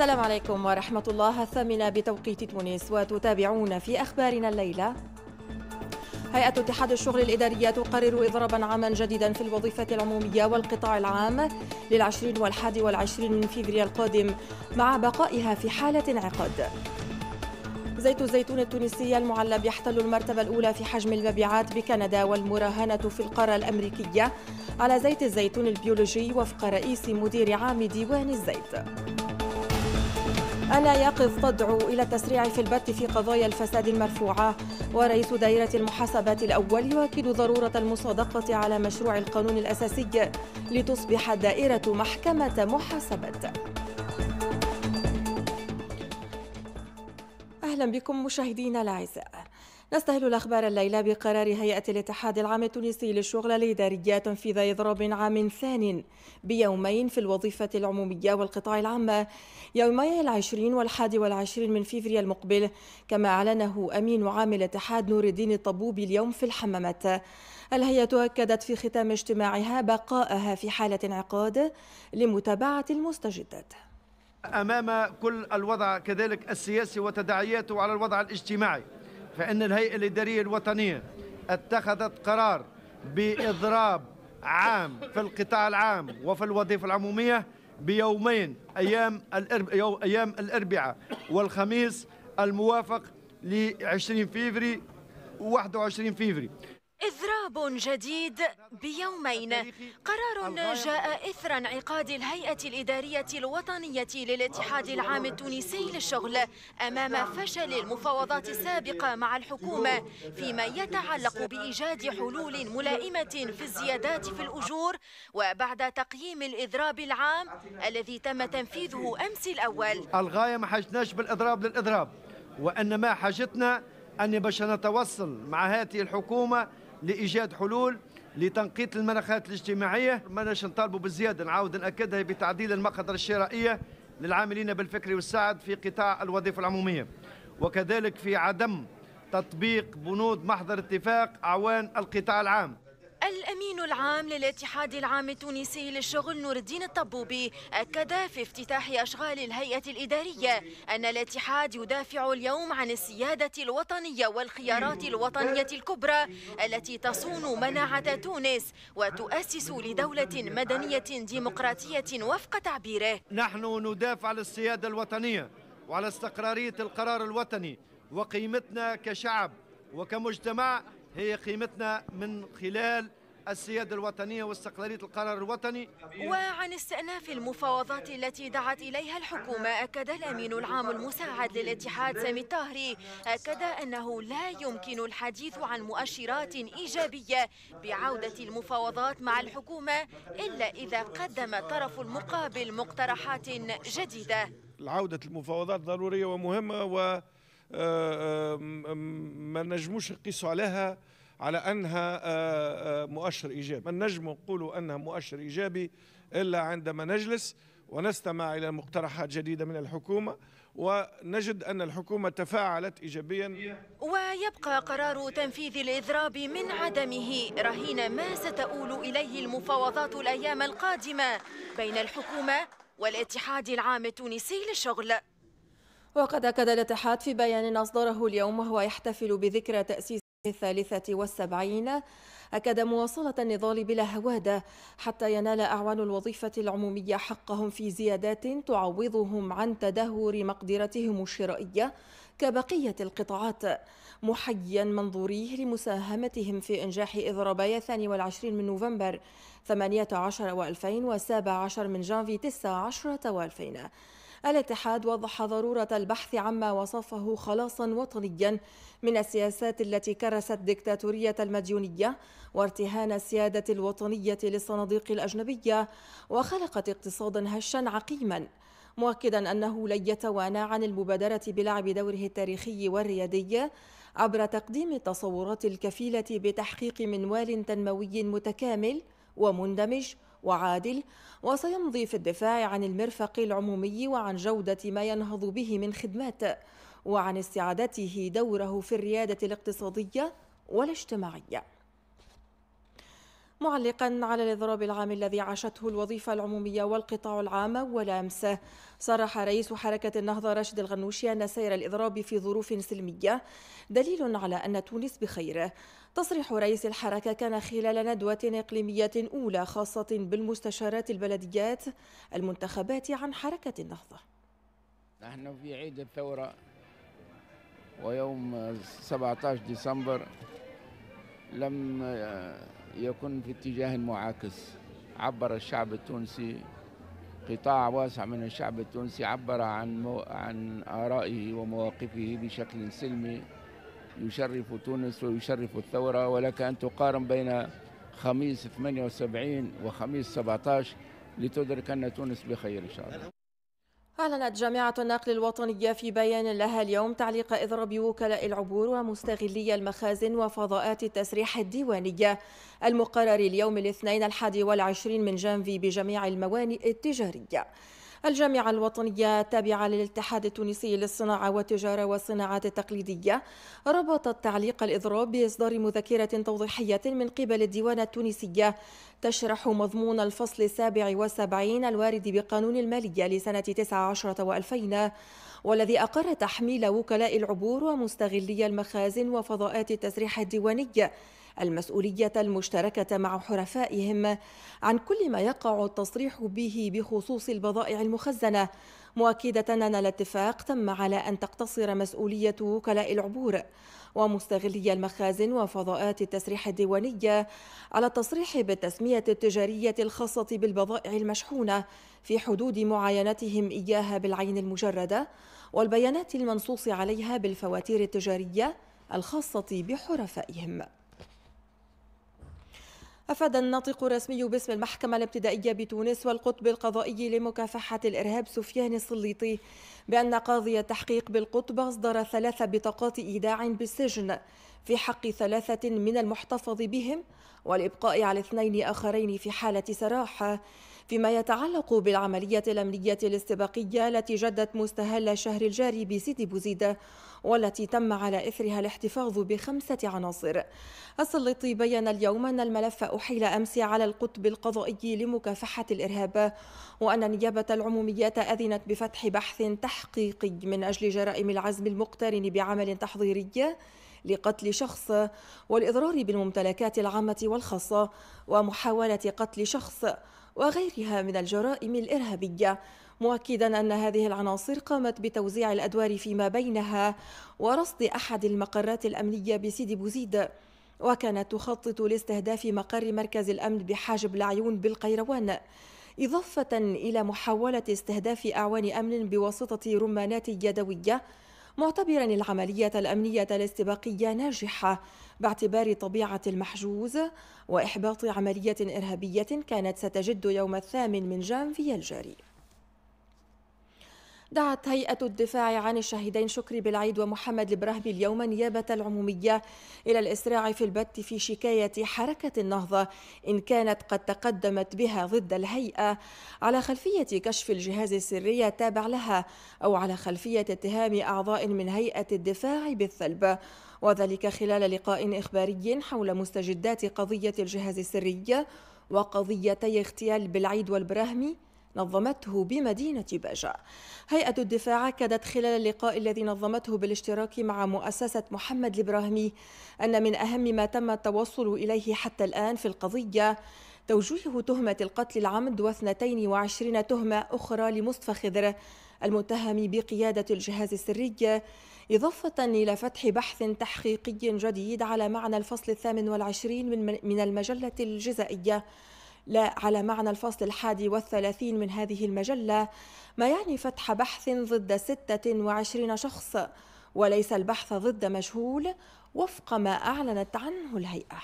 السلام عليكم ورحمة الله الثامنة بتوقيت تونس وتتابعون في أخبارنا الليلة هيئة اتحاد الشغل الإدارية تقرر إضرابا عاما جديدا في الوظيفة العمومية والقطاع العام للعشرين والحادي والعشرين من فيفري القادم مع بقائها في حالة انعقاد زيت الزيتون التونسي المعلب يحتل المرتبة الأولى في حجم المبيعات بكندا والمراهنة في القارة الأمريكية على زيت الزيتون البيولوجي وفق رئيس مدير عام ديوان الزيت. أنا يقظ تدعو إلى التسريع في البت في قضايا الفساد المرفوعة ورئيس دائرة المحاسبات الأول يؤكد ضرورة المصادقة على مشروع القانون الأساسي لتصبح الدائرة محكمة محاسبة أهلا بكم مشاهدينا الأعزاء نستهل الأخبار الليلة بقرار هيئة الاتحاد العام التونسي للشغل الإدارية تنفيذ إضراب عام ثان بيومين في الوظيفة العمومية والقطاع العام يومي العشرين والحادي والعشرين من فيفري المقبل كما أعلنه أمين عام الاتحاد نور الدين الطبوبي اليوم في الحمامات الهيئة أكدت في ختام اجتماعها بقائها في حالة انعقاد لمتابعة المستجدات أمام كل الوضع كذلك السياسي وتداعياته على الوضع الاجتماعي فإن الهيئة الإدارية الوطنية اتخذت قرار بإضراب عام في القطاع العام وفي الوظيفة العمومية بيومين أيام الأربعاء أيام الأربعاء والخميس الموافق ل 20 فيفري 21 فيفري إضراب جديد بيومين قرار جاء إثر انعقاد الهيئة الإدارية الوطنية للاتحاد العام التونسي للشغل أمام فشل المفاوضات السابقة مع الحكومة فيما يتعلق بإيجاد حلول ملائمة في الزيادات في الأجور وبعد تقييم الإضراب العام الذي تم تنفيذه أمس الأول الغاية ما حاجناش بالإضراب للإضراب وإنما حاجتنا أني باش نتوصل مع هذه الحكومة لايجاد حلول لتنقيط المناخات الاجتماعيه ماناش نطالبوا بالزياده نعاود ناكدها بتعديل المقدره الشرائيه للعاملين بالفكر والسعد في قطاع الوظيفه العموميه وكذلك في عدم تطبيق بنود محضر اتفاق اعوان القطاع العام الأمين العام للاتحاد العام التونسي للشغل نور الدين الطبوبي أكد في افتتاح أشغال الهيئة الإدارية أن الاتحاد يدافع اليوم عن السيادة الوطنية والخيارات الوطنية الكبرى التي تصون مناعة تونس وتؤسس لدولة مدنية ديمقراطية وفق تعبيره نحن ندافع على السيادة الوطنية وعلى استقرارية القرار الوطني وقيمتنا كشعب وكمجتمع هي قيمتنا من خلال السيادة الوطنية واستقلالية القرار الوطني وعن استئناف المفاوضات التي دعت إليها الحكومة أكد الأمين العام المساعد للاتحاد سامي الطاهري أكد أنه لا يمكن الحديث عن مؤشرات إيجابية بعودة المفاوضات مع الحكومة إلا إذا قدم الطرف المقابل مقترحات جديدة عودة المفاوضات ضرورية ومهمة و آه، آه، ما نجموش نقيسوا عليها على انها آه، مؤشر ايجابي، ما نجم نقولوا انها مؤشر ايجابي الا عندما نجلس ونستمع الى مقترحات جديده من الحكومه ونجد ان الحكومه تفاعلت ايجابيا ويبقى قرار تنفيذ الاضراب من عدمه رهين ما ستؤول اليه المفاوضات الايام القادمه بين الحكومه والاتحاد العام التونسي للشغل وقد أكد الاتحاد في بيان أصدره اليوم وهو يحتفل بذكرى تأسيس الثالثة والسبعين أكد مواصلة النضال بلا هوادة حتى ينال أعوان الوظيفة العمومية حقهم في زيادات تعوضهم عن تدهور مقدرتهم الشرائية كبقية القطاعات محيا منظوريه لمساهمتهم في إنجاح إضرابي 22 من نوفمبر 18 و2017 من جانفي 19 و2000 الاتحاد وضح ضرورة البحث عما وصفه خلاصا وطنيا من السياسات التي كرست دكتاتورية المديونية وارتهان السيادة الوطنية للصناديق الأجنبية وخلقت اقتصادا هشا عقيما مؤكدا أنه لن يتوانى عن المبادرة بلعب دوره التاريخي والريادي عبر تقديم التصورات الكفيلة بتحقيق منوال تنموي متكامل ومندمج وعادل وسيمضي في الدفاع عن المرفق العمومي وعن جودة ما ينهض به من خدمات وعن استعادته دوره في الريادة الاقتصادية والاجتماعية معلقا على الاضراب العام الذي عاشته الوظيفه العموميه والقطاع العام والامس صرح رئيس حركه النهضه راشد الغنوشي ان سير الاضراب في ظروف سلميه دليل على ان تونس بخير تصريح رئيس الحركه كان خلال ندوه اقليميه اولى خاصه بالمستشارات البلديات المنتخبات عن حركه النهضه نحن في عيد الثوره ويوم 17 ديسمبر لم يكون في اتجاه معاكس عبر الشعب التونسي قطاع واسع من الشعب التونسي عبر عن مو... عن آرائه ومواقفه بشكل سلمي يشرف تونس ويشرف الثورة ولك أن تقارن بين خميس 78 وخميس 17 لتدرك أن تونس بخير إن شاء الله أعلنت جامعة النقل الوطنية في بيان لها اليوم تعليق إضراب وكلاء العبور ومستغلي المخازن وفضاءات التسريح الديوانية المقرر اليوم الاثنين الحادي والعشرين من جانفي بجميع الموانئ التجارية الجامعة الوطنية التابعة للاتحاد التونسي للصناعة والتجارة والصناعات التقليدية ربطت تعليق الإضراب بإصدار مذكرة توضيحية من قبل الديوان التونسية تشرح مضمون الفصل السابع والسبعين الوارد بقانون المالية لسنة 19 و2000 والذي أقر تحميل وكلاء العبور ومستغلي المخازن وفضاءات التسريح الديواني المسؤولية المشتركة مع حرفائهم عن كل ما يقع التصريح به بخصوص البضائع المخزنة مؤكدة أن الاتفاق تم على أن تقتصر مسؤولية وكلاء العبور ومستغلي المخازن وفضاءات التسريح الديوانية على التصريح بالتسمية التجارية الخاصة بالبضائع المشحونة في حدود معاينتهم إياها بالعين المجردة والبيانات المنصوص عليها بالفواتير التجارية الخاصة بحرفائهم أفاد الناطق الرسمي باسم المحكمة الابتدائية بتونس والقطب القضائي لمكافحة الإرهاب سفيان السليطي بأن قاضي التحقيق بالقطب أصدر ثلاث بطاقات إيداع بالسجن في حق ثلاثة من المحتفظ بهم والإبقاء على اثنين آخرين في حالة سراحة فيما يتعلق بالعملية الأمنية الاستباقية التي جدت مستهل الشهر الجاري بسيدي بوزيدة والتي تم على إثرها الاحتفاظ بخمسة عناصر السلطي بيّن اليوم أن الملف أحيل أمس على القطب القضائي لمكافحة الإرهاب وأن نيابة العموميات أذنت بفتح بحث تحقيقي من أجل جرائم العزم المقترن بعمل تحضيري لقتل شخص والإضرار بالممتلكات العامة والخاصة ومحاولة قتل شخص وغيرها من الجرائم الإرهابية مؤكدا أن هذه العناصر قامت بتوزيع الأدوار فيما بينها ورصد أحد المقرات الأمنية بسيدي بوزيد وكانت تخطط لاستهداف مقر مركز الأمن بحاجب العيون بالقيروان إضافة إلى محاولة استهداف أعوان أمن بواسطة رمانات يدوية معتبرا العملية الأمنية الاستباقية ناجحة باعتبار طبيعة المحجوز وإحباط عملية إرهابية كانت ستجد يوم الثامن من جانفي الجاري دعت هيئة الدفاع عن الشهيدين شكري بالعيد ومحمد البراهبي اليوم نيابة العمومية إلى الإسراع في البت في شكاية حركة النهضة إن كانت قد تقدمت بها ضد الهيئة على خلفية كشف الجهاز السري التابع لها أو على خلفية اتهام أعضاء من هيئة الدفاع بالثلب وذلك خلال لقاء إخباري حول مستجدات قضية الجهاز السري وقضيتي اغتيال بالعيد والبراهمي نظمته بمدينة باجة هيئة الدفاع أكدت خلال اللقاء الذي نظمته بالاشتراك مع مؤسسة محمد الإبراهيمي أن من أهم ما تم التوصل إليه حتى الآن في القضية توجيه تهمة القتل العمد و22 تهمة أخرى لمصطفى خضر المتهم بقيادة الجهاز السري إضافة إلى فتح بحث تحقيقي جديد على معنى الفصل الثامن والعشرين من المجلة الجزائية لا على معنى الفصل الحادي والثلاثين من هذه المجلة ما يعني فتح بحث ضد ستة وعشرين شخص وليس البحث ضد مجهول وفق ما أعلنت عنه الهيئة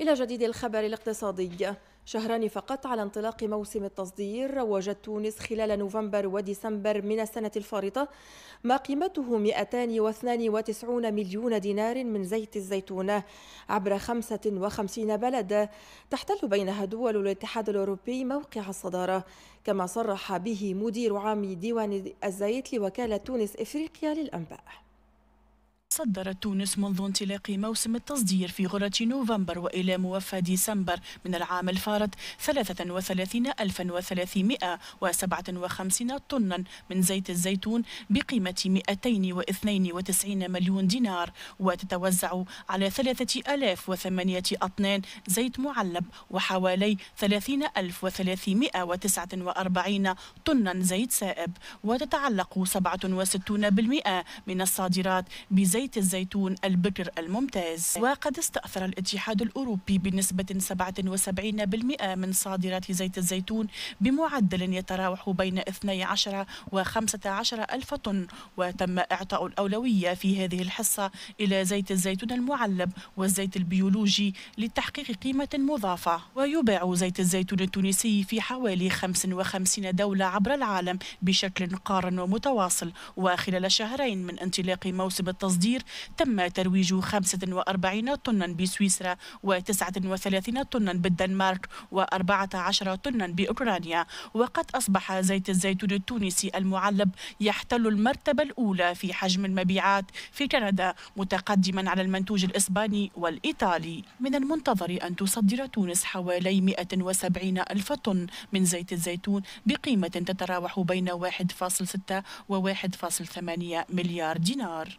إلى جديد الخبر الاقتصادي شهران فقط على انطلاق موسم التصدير روجت تونس خلال نوفمبر وديسمبر من السنة الفارطة ما قيمته 292 مليون دينار من زيت الزيتون عبر 55 بلد تحتل بينها دول الاتحاد الأوروبي موقع الصدارة كما صرح به مدير عام ديوان الزيت لوكالة تونس إفريقيا للأنباء صدرت تونس منذ انطلاق موسم التصدير في غرة نوفمبر وإلى موفى ديسمبر من العام الفارط 33357 طنا من زيت الزيتون بقيمة 292 مليون دينار وتتوزع على 3008 أطنان زيت معلب وحوالي 30349 طنا زيت سائب وتتعلق 67% من الصادرات بزيت زيت الزيتون البكر الممتاز وقد استأثر الاتحاد الأوروبي بنسبة 77% من صادرات زيت الزيتون بمعدل يتراوح بين 12 و 15 ألف طن وتم إعطاء الأولوية في هذه الحصة إلى زيت الزيتون المعلب والزيت البيولوجي لتحقيق قيمة مضافة ويباع زيت الزيتون التونسي في حوالي 55 دولة عبر العالم بشكل قار ومتواصل وخلال شهرين من انطلاق موسم التصدير التقدير تم ترويج 45 طنا بسويسرا و39 طنا بالدنمارك و14 طنا بأوكرانيا وقد أصبح زيت الزيتون التونسي المعلب يحتل المرتبة الأولى في حجم المبيعات في كندا متقدما على المنتوج الإسباني والإيطالي من المنتظر أن تصدر تونس حوالي 170 ألف طن من زيت الزيتون بقيمة تتراوح بين 1.6 و 1.8 مليار دينار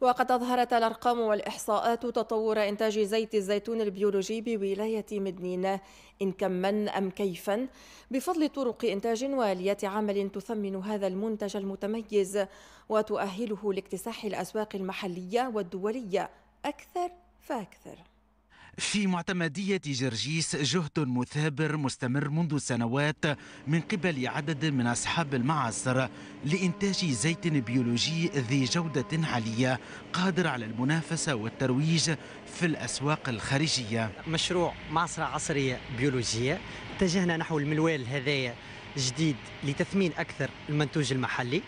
وقد أظهرت الأرقام والإحصاءات تطور إنتاج زيت الزيتون البيولوجي بولاية مدنين إن كما أم كيفا بفضل طرق إنتاج وآليات عمل تثمن هذا المنتج المتميز وتؤهله لاكتساح الأسواق المحلية والدولية أكثر فأكثر في معتمدية جرجيس جهد مثابر مستمر منذ سنوات من قبل عدد من أصحاب المعاصر لإنتاج زيت بيولوجي ذي جودة عالية قادر على المنافسة والترويج في الأسواق الخارجية مشروع معصرة عصرية بيولوجية اتجهنا نحو المنوال هذايا جديد لتثمين أكثر المنتوج المحلي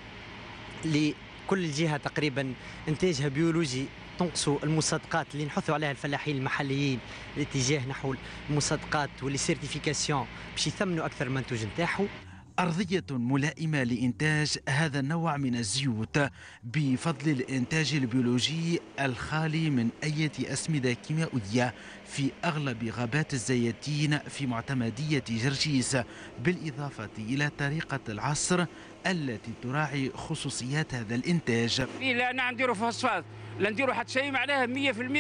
كل جهه تقريبا انتاجها بيولوجي تنقص المصادقات اللي نحثوا عليها الفلاحين المحليين الاتجاه نحو المصادقات والسيرتيفيكاسيون باش يثمنوا اكثر المنتوج نتاعهم أرضية ملائمة لإنتاج هذا النوع من الزيوت بفضل الإنتاج البيولوجي الخالي من أي أسمدة كيميائية في أغلب غابات الزيتين في معتمدية جرجيس بالإضافة إلى طريقة العصر التي تراعي خصوصيات هذا الإنتاج إيه، لا أنا نديروا فوسفات لا نديروا حتى شيء معناها 100%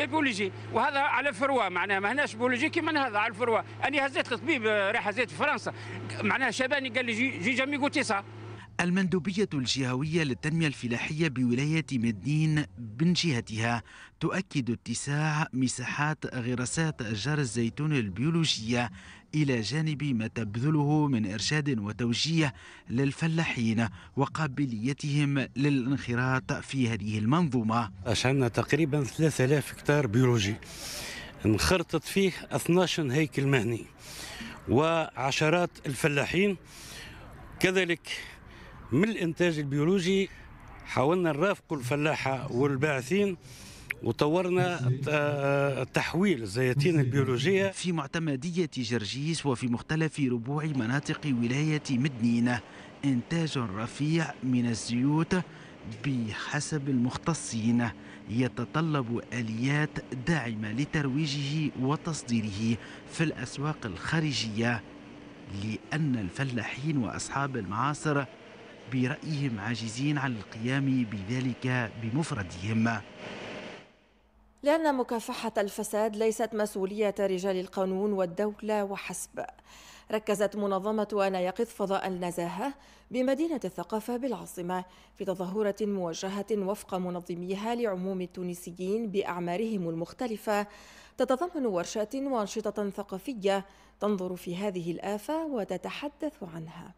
بيولوجي وهذا على الفروة معناها ما هناش بيولوجي كيما هذا على الفروة أنا هزيت الطبيب آه، راح هزيت في فرنسا معناها شباني قال لي جي جامي تسعة المندوبية الجهوية للتنمية الفلاحية بولاية مدين من جهتها تؤكد اتساع مساحات غرسات أشجار الزيتون البيولوجية إلى جانب ما تبذله من إرشاد وتوجيه للفلاحين وقابليتهم للانخراط في هذه المنظومة عندنا تقريبا 3000 هكتار بيولوجي انخرطت فيه 12 هيكل مهني وعشرات الفلاحين كذلك من الإنتاج البيولوجي حاولنا نرافقوا الفلاحة والباعثين وطورنا تحويل الزيتين البيولوجية في معتمدية جرجيس وفي مختلف ربوع مناطق ولاية مدنينة إنتاج رفيع من الزيوت بحسب المختصين يتطلب اليات داعمه لترويجه وتصديره في الاسواق الخارجيه لان الفلاحين واصحاب المعاصر برايهم عاجزين عن القيام بذلك بمفردهم لأن مكافحة الفساد ليست مسؤولية رجال القانون والدولة وحسب. ركزت منظمة أنا يقظ فضاء النزاهة بمدينة الثقافة بالعاصمة في تظاهرة موجهة وفق منظميها لعموم التونسيين بأعمارهم المختلفة تتضمن ورشات وأنشطة ثقافية تنظر في هذه الآفة وتتحدث عنها.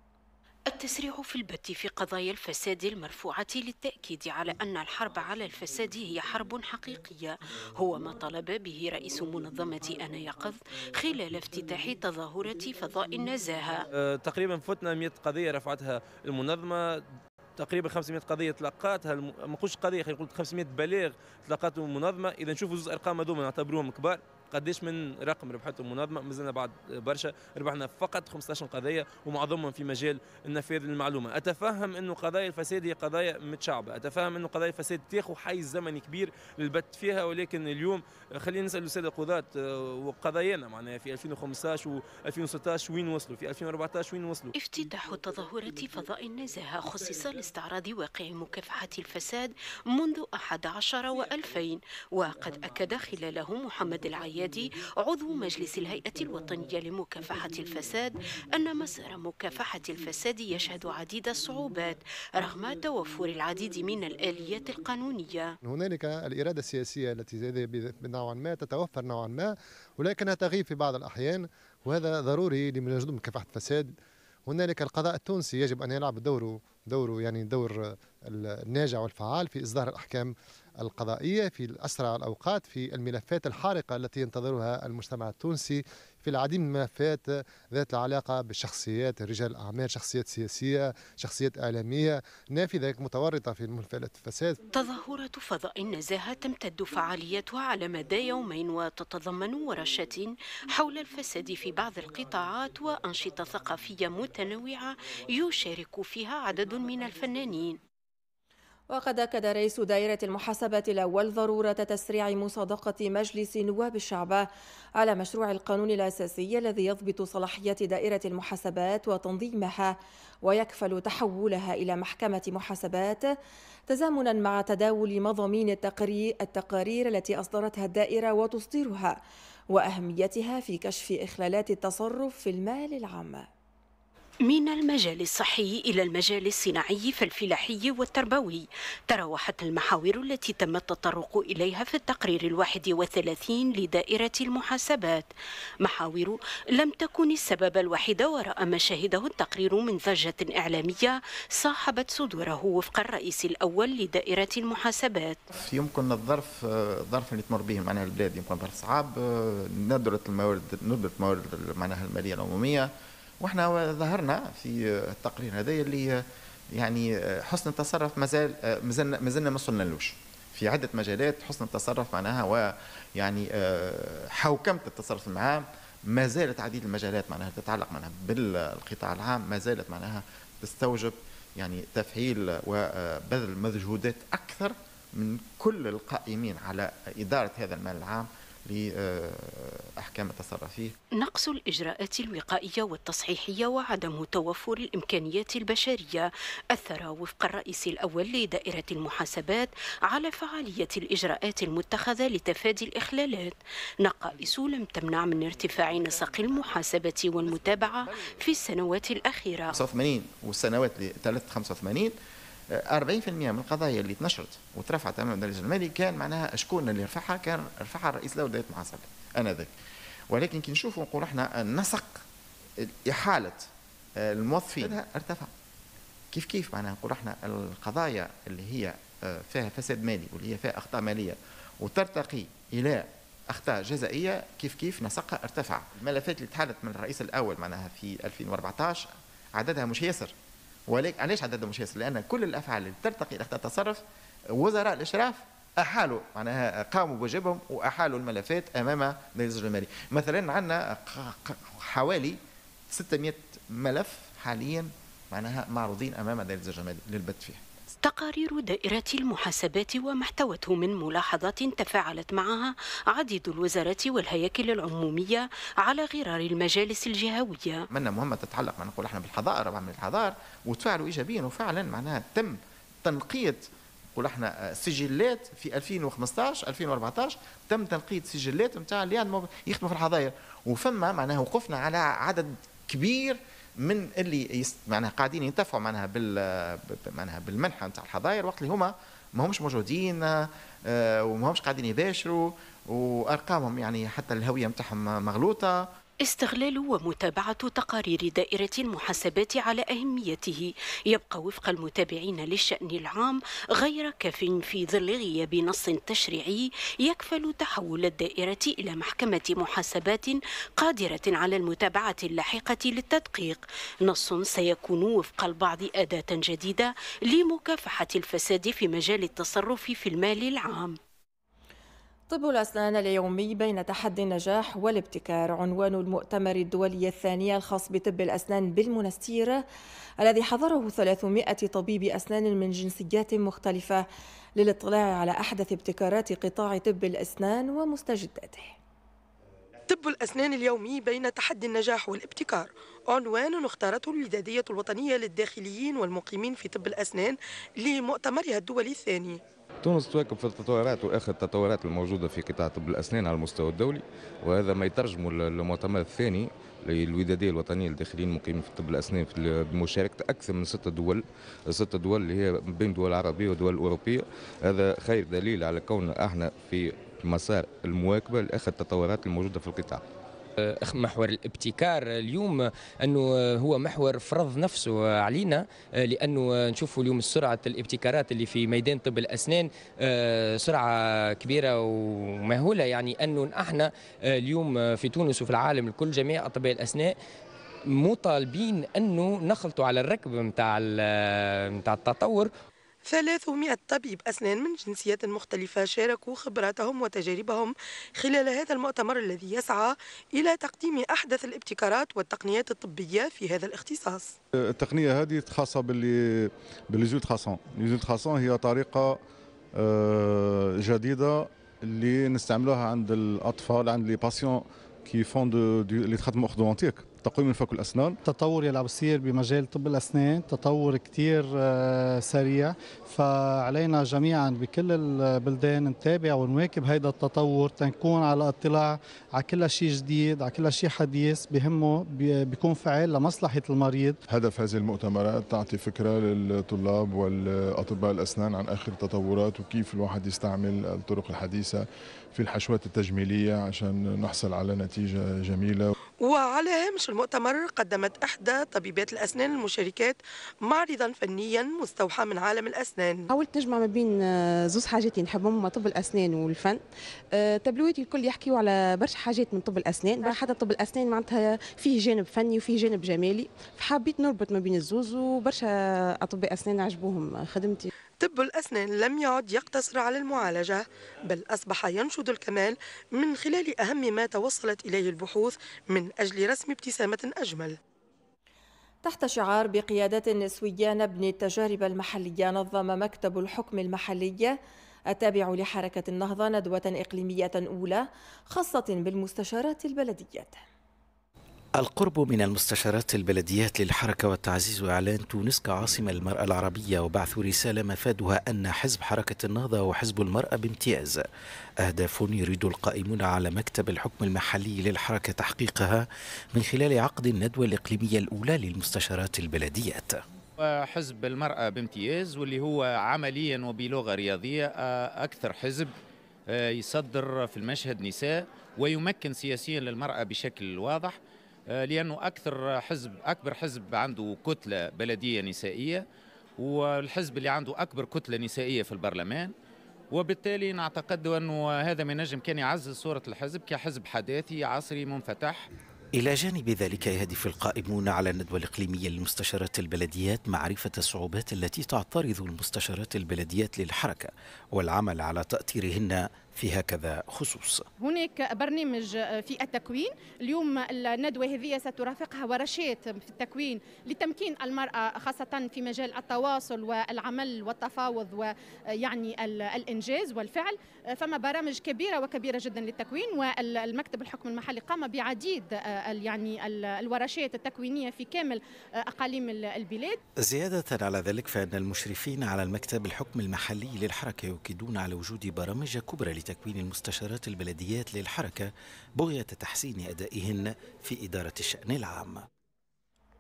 التسريع في البت في قضايا الفساد المرفوعة للتأكيد على أن الحرب على الفساد هي حرب حقيقية هو ما طلب به رئيس منظمة أنا يقظ خلال افتتاح تظاهرة فضاء النزاهة أه، تقريبا فتنا 100 قضية رفعتها المنظمة تقريبا 500 قضيه تلقاتها ما نقولش قضيه خلينا نقول 500 بلاغ تلقاته المنظمه اذا نشوفوا زوز ارقام هذوما نعتبروهم كبار قداش من رقم ربحته المنظمه مازلنا بعد برشا ربحنا فقط 15 قضيه ومعظمهم في مجال النفاذ للمعلومه اتفهم انه قضايا الفساد هي قضايا متشعبه اتفهم انه قضايا الفساد تاخذ حيز زمني كبير للبت فيها ولكن اليوم خلينا نسال الساده القضاة آه، وقضايانا معناها في 2015 و2016 وين وصلوا في 2014 وين وصلوا افتتاح تظاهرة فضاء النزاهة خصص لاستعراض واقع مكافحة الفساد منذ 11 و2000 وقد أكد خلاله محمد العيا الزيادي عضو مجلس الهيئة الوطنية لمكافحة الفساد أن مسار مكافحة الفساد يشهد عديد الصعوبات رغم توفر العديد من الآليات القانونية هنالك الإرادة السياسية التي نوعا ما تتوفر نوعا ما ولكنها تغيب في بعض الأحيان وهذا ضروري لمناهضة مكافحة الفساد هنالك القضاء التونسي يجب أن يلعب دوره دوره يعني دور الناجع والفعال في إصدار الأحكام القضائية في أسرع الأوقات في الملفات الحارقة التي ينتظرها المجتمع التونسي في العديد من الملفات ذات العلاقة بالشخصيات رجال الأعمال شخصيات سياسية شخصيات إعلامية نافذة متورطة في ملفات الفساد تظاهرة فضاء النزاهة تمتد فعاليتها على مدى يومين وتتضمن ورشات حول الفساد في بعض القطاعات وأنشطة ثقافية متنوعة يشارك فيها عدد من الفنانين وقد أكد رئيس دائرة المحاسبة الأول ضرورة تسريع مصادقة مجلس نواب الشعب على مشروع القانون الأساسي الذي يضبط صلاحيات دائرة المحاسبات وتنظيمها ويكفل تحولها إلى محكمة محاسبات تزامنا مع تداول مضامين التقارير التي أصدرتها الدائرة وتصدرها وأهميتها في كشف إخلالات التصرف في المال العام من المجال الصحي إلى المجال الصناعي فالفلاحي والتربوي تراوحت المحاور التي تم التطرق إليها في التقرير الواحد وثلاثين لدائرة المحاسبات محاور لم تكن السبب الوحيد وراء ما شهده التقرير من ضجة إعلامية صاحبت صدوره وفق الرئيس الأول لدائرة المحاسبات يمكن الظرف الظرف اللي تمر به معناها البلاد يمكن ظرف صعب ندرة الموارد ندرة الموارد معناها المالية العمومية واحنا ظهرنا في التقرير هذا اللي يعني آه، حسن التصرف مازال آه، مازلنا ما ما وصلنالوش في عده مجالات حسن التصرف معناها ويعني آه، حوكمه التصرف العام ما زالت عديد المجالات معناها تتعلق معناها بالقطاع العام ما زالت معناها تستوجب يعني تفعيل وبذل مجهودات اكثر من كل القائمين على اداره هذا المال العام لأحكام التصرف فيه نقص الإجراءات الوقائية والتصحيحية وعدم توفر الإمكانيات البشرية أثر وفق الرئيس الأول لدائرة المحاسبات على فعالية الإجراءات المتخذة لتفادي الإخلالات نقائص لم تمنع من ارتفاع نسق المحاسبة والمتابعة في السنوات الأخيرة 85 والسنوات 3 85 40% من القضايا اللي تنشرت وترفعت امام المجلس المالي كان معناها شكون اللي رفعها كان رفعها الرئيس معصب انا انذاك ولكن كي نشوفوا نقول احنا النسق احاله آه، الموظفين ارتفع كيف كيف معناها نقول احنا القضايا اللي هي آه، فيها فساد مالي واللي هي فيها اخطاء ماليه وترتقي الى اخطاء جزائيه كيف كيف نسقها ارتفع الملفات اللي تحالت من الرئيس الاول معناها في 2014 عددها مش ياسر ولكن علاش عدد المشخص؟ لان كل الافعال اللي ترتقي تحت التصرف وزراء الاشراف احالوا معناها قاموا بواجبهم واحالوا الملفات امام الزج المالي مثلا عندنا حوالي 600 ملف حاليا معناها معروضين امام دائره الجمالي للبت فيها تقارير دائرة المحاسبات ومحتوته من ملاحظات تفاعلت معها عديد الوزارات والهياكل العمومية على غرار المجالس الجهوية منا مهمة تتعلق ما نقول احنا بالحضارة من الحضارة وتفاعلوا إيجابيا وفعلا معناها تم تنقية نقول احنا آه، سجلات في 2015 2014 تم تنقية سجلات نتاع اللي يخدموا في الحضاير وفما معناها وقفنا على عدد كبير من اللي يست... معناها قاعدين ينتفعوا معناها بال معناها بالمنحه نتاع الحظاير وقت اللي هما ما همش موجودين آه، وما همش قاعدين يباشروا وارقامهم يعني حتى الهويه نتاعهم مغلوطه استغلال ومتابعة تقارير دائرة المحاسبات على أهميته يبقى وفق المتابعين للشأن العام غير كاف في ظل غياب نص تشريعي يكفل تحول الدائرة إلى محكمة محاسبات قادرة على المتابعة اللاحقة للتدقيق نص سيكون وفق البعض أداة جديدة لمكافحة الفساد في مجال التصرف في المال العام طب الأسنان اليومي بين تحدي النجاح والابتكار عنوان المؤتمر الدولي الثاني الخاص بطب الأسنان بالمنستير الذي حضره 300 طبيب أسنان من جنسيات مختلفة للاطلاع على أحدث ابتكارات قطاع طب الأسنان ومستجداته طب الأسنان اليومي بين تحدي النجاح والابتكار عنوان اختارته الوداديه الوطنية للداخليين والمقيمين في طب الأسنان لمؤتمرها الدولي الثاني تونس تواكب في التطورات واخر التطورات الموجوده في قطاع طب الاسنان على المستوى الدولي وهذا ما يترجم للمؤتمر الثاني للوداديه الوطنيه للداخلين المقيمين في طب الاسنان بمشاركه اكثر من ستة دول ستة دول اللي هي بين دول عربيه ودول اوروبيه هذا خير دليل على كون احنا في مسار المواكبه لاخر التطورات الموجوده في القطاع محور الابتكار اليوم انه هو محور فرض نفسه علينا آه، لانه نشوفوا اليوم سرعه الابتكارات اللي في ميدان طب الاسنان آه، سرعه كبيره ومهوله يعني انه آه، احنا اليوم في تونس وفي العالم الكل جميع اطباء الاسنان مطالبين انه نخلطوا على الركب نتاع نتاع التطور 300 طبيب أسنان من جنسيات مختلفة شاركوا خبراتهم وتجاربهم خلال هذا المؤتمر الذي يسعى إلى تقديم أحدث الابتكارات والتقنيات الطبية في هذا الاختصاص التقنية هذه خاصة باللي بالليزول خاصون ليزول هي طريقة آه، جديدة اللي نستعملوها عند الأطفال عند لي باسيون كي فون دو لي تريتمون اوردونتيك تقويم الفك والاسنان تطور يلي عم بصير بمجال طب الاسنان تطور كثير آه، سريع فعلينا جميعا بكل البلدان نتابع ونواكب هيدا التطور تنكون على اطلاع على كل شيء جديد على كل شيء حديث بهمه بيكون فعال لمصلحه المريض هدف هذه المؤتمرات تعطي فكره للطلاب والاطباء الاسنان عن اخر التطورات وكيف الواحد يستعمل الطرق الحديثه في الحشوات التجميليه عشان نحصل على نتيجه جميله وعلى هامش المؤتمر قدمت إحدى طبيبات الأسنان المشاركات معرضا فنيا مستوحى من عالم الأسنان حاولت نجمع ما بين آه، زوز حاجات اللي يعني نحبهم هما طب الأسنان والفن آه، تبلويتي الكل يحكيوا على برشا حاجات من طب الأسنان نعم. حتى طب الأسنان معناتها فيه جانب فني وفيه جانب جمالي فحبيت نربط ما بين الزوز وبرشا أطباء أسنان عجبوهم خدمتي طب الأسنان لم يعد يقتصر على المعالجة بل أصبح ينشد الكمال من خلال أهم ما توصلت إليه البحوث من من أجل رسم ابتسامة أجمل تحت شعار بقيادة نسوية نبني التجارب المحلية نظم مكتب الحكم المحلي التابع لحركة النهضة ندوة إقليمية أولى خاصة بالمستشارات البلدية القرب من المستشارات البلديات للحركة والتعزيز وإعلان تونس كعاصمة المرأة العربية وبعث رسالة مفادها أن حزب حركة النهضة وحزب المرأة بامتياز أهداف يريد القائمون على مكتب الحكم المحلي للحركة تحقيقها من خلال عقد الندوة الإقليمية الأولى للمستشارات البلديات حزب المرأة بامتياز واللي هو عمليا وبلغة رياضية آه، أكثر حزب آه، يصدر في المشهد نساء ويمكن سياسيا للمرأة بشكل واضح آه، لانه اكثر حزب اكبر حزب عنده كتله بلديه نسائيه والحزب اللي عنده اكبر كتله نسائيه في البرلمان وبالتالي نعتقد انه هذا ما ينجم كان يعزز صوره الحزب كحزب حداثي عصري منفتح إلى جانب ذلك يهدف القائمون على الندوة الإقليمية لمستشارات البلديات معرفة الصعوبات التي تعترض المستشارات البلديات للحركة والعمل على تأطيرهن في هكذا خصوص هناك برنامج آه، في التكوين اليوم الندوة هذه سترافقها ورشات في التكوين لتمكين المرأة خاصة في مجال التواصل والعمل والتفاوض ويعني آه، الإنجاز والفعل آه، فما برامج كبيرة وكبيرة جدا للتكوين والمكتب الحكم المحلي قام بعديد يعني الورشات التكوينية في كامل أقاليم البلاد زيادة على ذلك فإن المشرفين على المكتب الحكم المحلي للحركة يؤكدون على وجود برامج كبرى لتكوين تكوين المستشارات البلديات للحركة بغية تحسين أدائهن في إدارة الشأن العام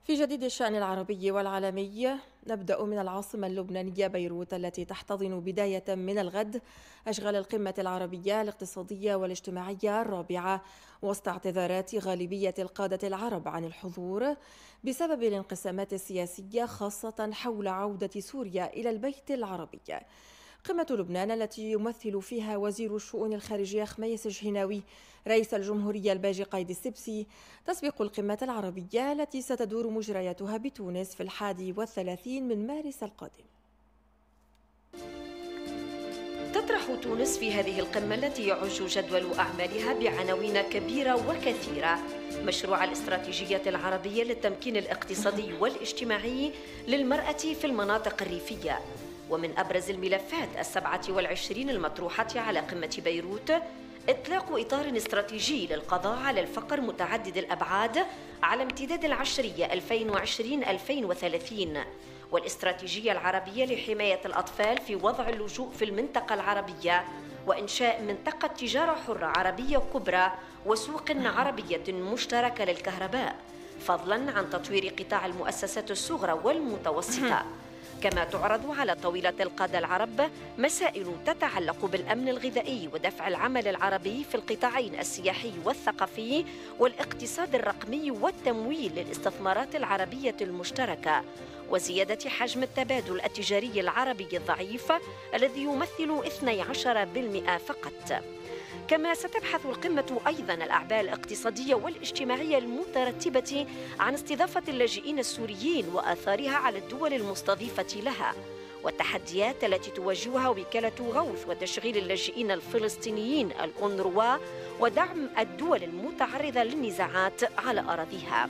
في جديد الشأن العربي والعالمي نبدأ من العاصمة اللبنانية بيروت التي تحتضن بداية من الغد أشغال القمة العربية الاقتصادية والاجتماعية الرابعة وسط اعتذارات غالبية القادة العرب عن الحضور بسبب الانقسامات السياسية خاصة حول عودة سوريا إلى البيت العربي قمة لبنان التي يمثل فيها وزير الشؤون الخارجية خميس الجهناوي رئيس الجمهورية الباجي قايد السبسي تسبق القمة العربية التي ستدور مجرياتها بتونس في الحادي والثلاثين من مارس القادم تطرح تونس في هذه القمة التي يعج جدول أعمالها بعناوين كبيرة وكثيرة مشروع الاستراتيجية العربية للتمكين الاقتصادي والاجتماعي للمرأة في المناطق الريفية ومن أبرز الملفات السبعة والعشرين المطروحة على قمة بيروت إطلاق إطار استراتيجي للقضاء على الفقر متعدد الأبعاد على امتداد العشرية 2020-2030 والاستراتيجية العربية لحماية الأطفال في وضع اللجوء في المنطقة العربية وإنشاء منطقة تجارة حرة عربية كبرى وسوق عربية مشتركة للكهرباء فضلا عن تطوير قطاع المؤسسات الصغرى والمتوسطة كما تعرض على طاولة القادة العرب مسائل تتعلق بالأمن الغذائي ودفع العمل العربي في القطاعين السياحي والثقافي والاقتصاد الرقمي والتمويل للاستثمارات العربية المشتركة وزيادة حجم التبادل التجاري العربي الضعيف الذي يمثل 12% فقط كما ستبحث القمة أيضا الأعباء الاقتصادية والاجتماعية المترتبة عن استضافة اللاجئين السوريين وآثارها على الدول المستضيفة لها والتحديات التي تواجهها وكالة غوث وتشغيل اللاجئين الفلسطينيين الأونروا ودعم الدول المتعرضة للنزاعات على أراضيها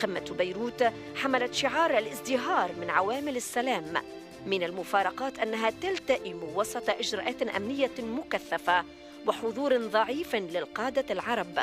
قمة بيروت حملت شعار الازدهار من عوامل السلام من المفارقات أنها تلتئم وسط إجراءات أمنية مكثفة وحضور ضعيف للقادة العرب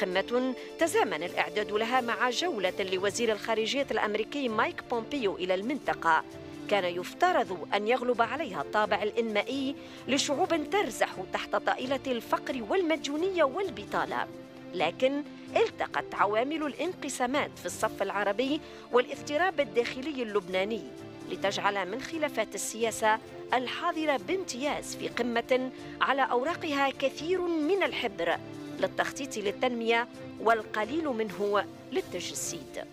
قمة تزامن الإعداد لها مع جولة لوزير الخارجية الأمريكي مايك بومبيو إلى المنطقة كان يفترض أن يغلب عليها الطابع الإنمائي لشعوب ترزح تحت طائلة الفقر والمديونية والبطالة لكن التقت عوامل الانقسامات في الصف العربي والاضطراب الداخلي اللبناني لتجعل من خلافات السياسة الحاضرة بامتياز في قمة على أوراقها كثير من الحبر للتخطيط للتنمية والقليل منه للتجسيد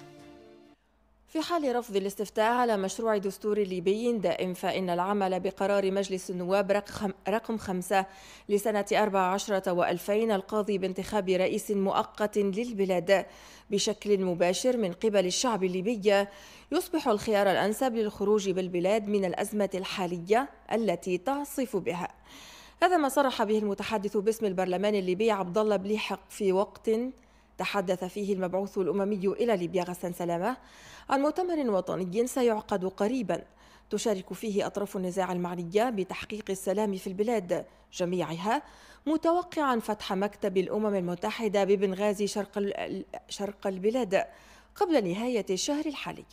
في حال رفض الاستفتاء على مشروع دستور ليبي دائم فإن العمل بقرار مجلس النواب رقم خمسة لسنة أربع عشرة وألفين القاضي بانتخاب رئيس مؤقت للبلاد بشكل مباشر من قبل الشعب الليبي يصبح الخيار الأنسب للخروج بالبلاد من الأزمة الحالية التي تعصف بها هذا ما صرح به المتحدث باسم البرلمان الليبي عبد الله بليحق في وقت تحدث فيه المبعوث الأممي إلى ليبيا غسان سلامة عن مؤتمر وطني سيعقد قريبا تشارك فيه أطراف النزاع المعنية بتحقيق السلام في البلاد جميعها متوقعا فتح مكتب الأمم المتحدة ببنغازي شرق, البلاد قبل نهاية الشهر الحالي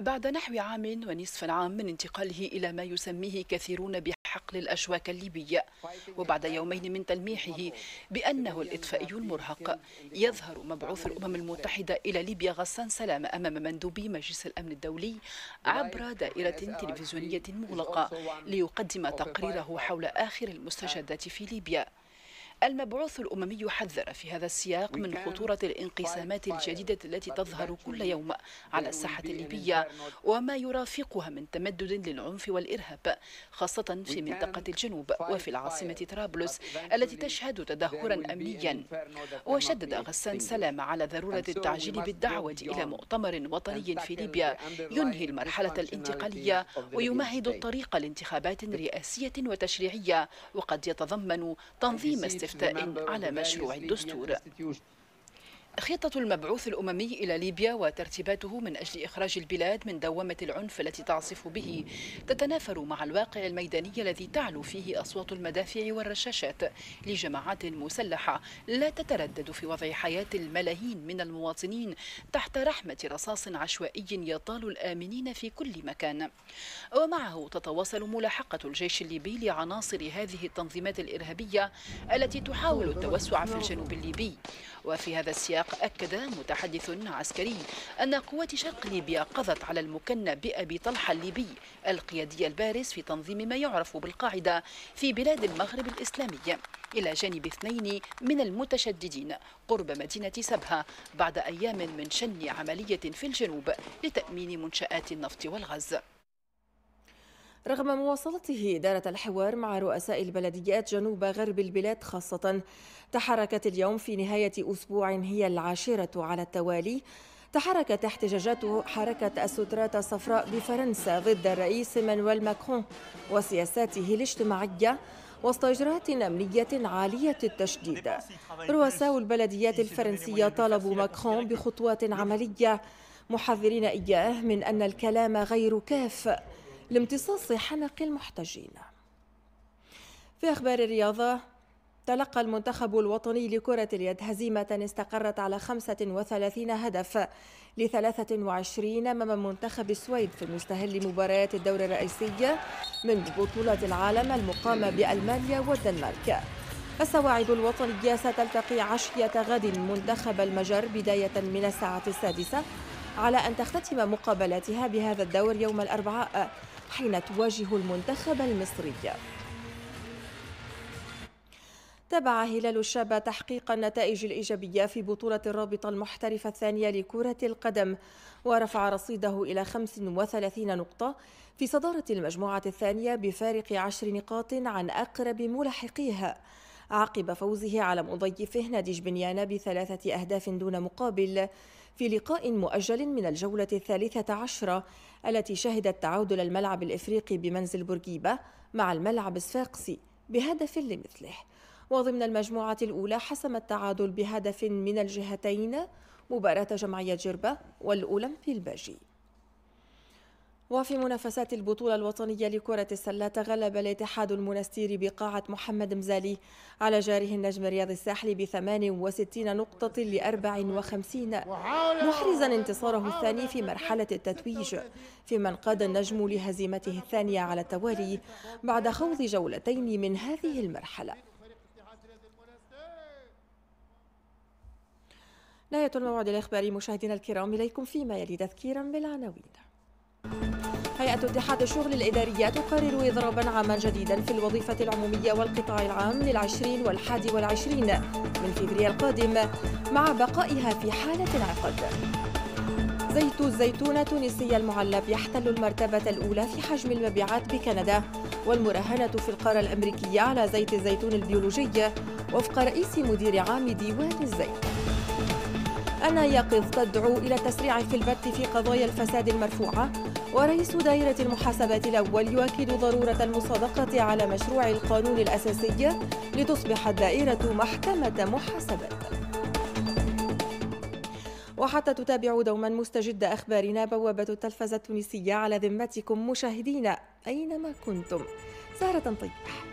بعد نحو عام ونصف عام من انتقاله إلى ما يسميه كثيرون بحقل الأشواك الليبية وبعد يومين من تلميحه بأنه الإطفائي المرهق يظهر مبعوث الأمم المتحدة إلى ليبيا غسان سلام أمام مندوبي مجلس الأمن الدولي عبر دائرة تلفزيونية مغلقة ليقدم تقريره حول آخر المستجدات في ليبيا المبعوث الأممي حذر في هذا السياق من خطورة الانقسامات الجديدة التي تظهر كل يوم على الساحة الليبية وما يرافقها من تمدد للعنف والإرهاب خاصة في منطقة الجنوب وفي العاصمة طرابلس التي تشهد تدهورا أمنيا وشدد غسان سلام على ضرورة التعجيل بالدعوة إلى مؤتمر وطني في ليبيا ينهي المرحلة الانتقالية ويمهد الطريق لانتخابات رئاسية وتشريعية وقد يتضمن تنظيم استخدام استفتاء على مشروع الدستور خطة المبعوث الأممي إلى ليبيا وترتيباته من أجل إخراج البلاد من دوامة العنف التي تعصف به تتنافر مع الواقع الميداني الذي تعلو فيه أصوات المدافع والرشاشات لجماعات مسلحة لا تتردد في وضع حياة الملايين من المواطنين تحت رحمة رصاص عشوائي يطال الآمنين في كل مكان ومعه تتواصل ملاحقة الجيش الليبي لعناصر هذه التنظيمات الإرهابية التي تحاول التوسع في الجنوب الليبي وفي هذا السياق السياق أكد متحدث عسكري أن قوات شرق ليبيا قضت على المكنى بأبي طلحة الليبي القيادي البارز في تنظيم ما يعرف بالقاعدة في بلاد المغرب الإسلامي إلى جانب اثنين من المتشددين قرب مدينة سبها بعد أيام من شن عملية في الجنوب لتأمين منشآت النفط والغاز رغم مواصلته إدارة الحوار مع رؤساء البلديات جنوب غرب البلاد خاصة تحركت اليوم في نهاية أسبوع هي العاشرة على التوالي تحركت احتجاجات حركة السترات الصفراء بفرنسا ضد الرئيس مانويل ماكرون وسياساته الاجتماعية وسط إجراءات أمنية عالية التشديد رؤساء البلديات الفرنسية طالبوا ماكرون بخطوات عملية محذرين إياه من أن الكلام غير كاف لامتصاص حنق المحتجين في أخبار الرياضة تلقى المنتخب الوطني لكرة اليد هزيمة استقرت على 35 هدف ل 23 أمام منتخب السويد في مستهل مباريات الدور الرئيسية من بطولة العالم المقامة بألمانيا والدنمارك السواعد الوطنية ستلتقي عشية غد منتخب المجر بداية من الساعة السادسة على أن تختتم مقابلاتها بهذا الدور يوم الأربعاء حين تواجه المنتخب المصري تابع هلال الشاب تحقيق النتائج الإيجابية في بطولة الرابطة المحترفة الثانية لكرة القدم ورفع رصيده إلى 35 نقطة في صدارة المجموعة الثانية بفارق عشر نقاط عن أقرب ملاحقيها عقب فوزه على مضيفه نادي جبنيانا بثلاثة أهداف دون مقابل في لقاء مؤجل من الجولة الثالثة عشرة التي شهدت تعادل الملعب الإفريقي بمنزل بورقيبة مع الملعب الصفاقسي بهدف لمثله وضمن المجموعة الأولى حسم التعادل بهدف من الجهتين مباراة جمعية جربة والأولمبي الباجي وفي منافسات البطولة الوطنية لكرة السلة تغلب الاتحاد المنستيري بقاعة محمد مزالي على جاره النجم رياض الساحلي ب 68 نقطة ل 54 محرزا انتصاره الثاني في مرحلة التتويج فيما انقاد النجم لهزيمته الثانية على التوالي بعد خوض جولتين من هذه المرحلة نهاية الموعد الإخباري مشاهدينا الكرام إليكم فيما يلي تذكيرا بالعناوين هيئة اتحاد الشغل الإدارية تقرر إضرابا عاما جديدا في الوظيفة العمومية والقطاع العام للعشرين والحادي والعشرين من فبراير القادم مع بقائها في حالة انعقاد زيت الزيتون التونسي المعلب يحتل المرتبة الأولى في حجم المبيعات بكندا والمراهنة في القارة الأمريكية على زيت الزيتون البيولوجي وفق رئيس مدير عام ديوان الزيت أنا يقظ تدعو إلى التسريع في البت في قضايا الفساد المرفوعة ورئيس دائرة المحاسبات الأول يؤكد ضرورة المصادقة على مشروع القانون الأساسي لتصبح الدائرة محكمة محاسبات وحتى تتابعوا دوما مستجد أخبارنا بوابة التلفزة التونسية على ذمتكم مشاهدينا أينما كنتم سهرة طيبة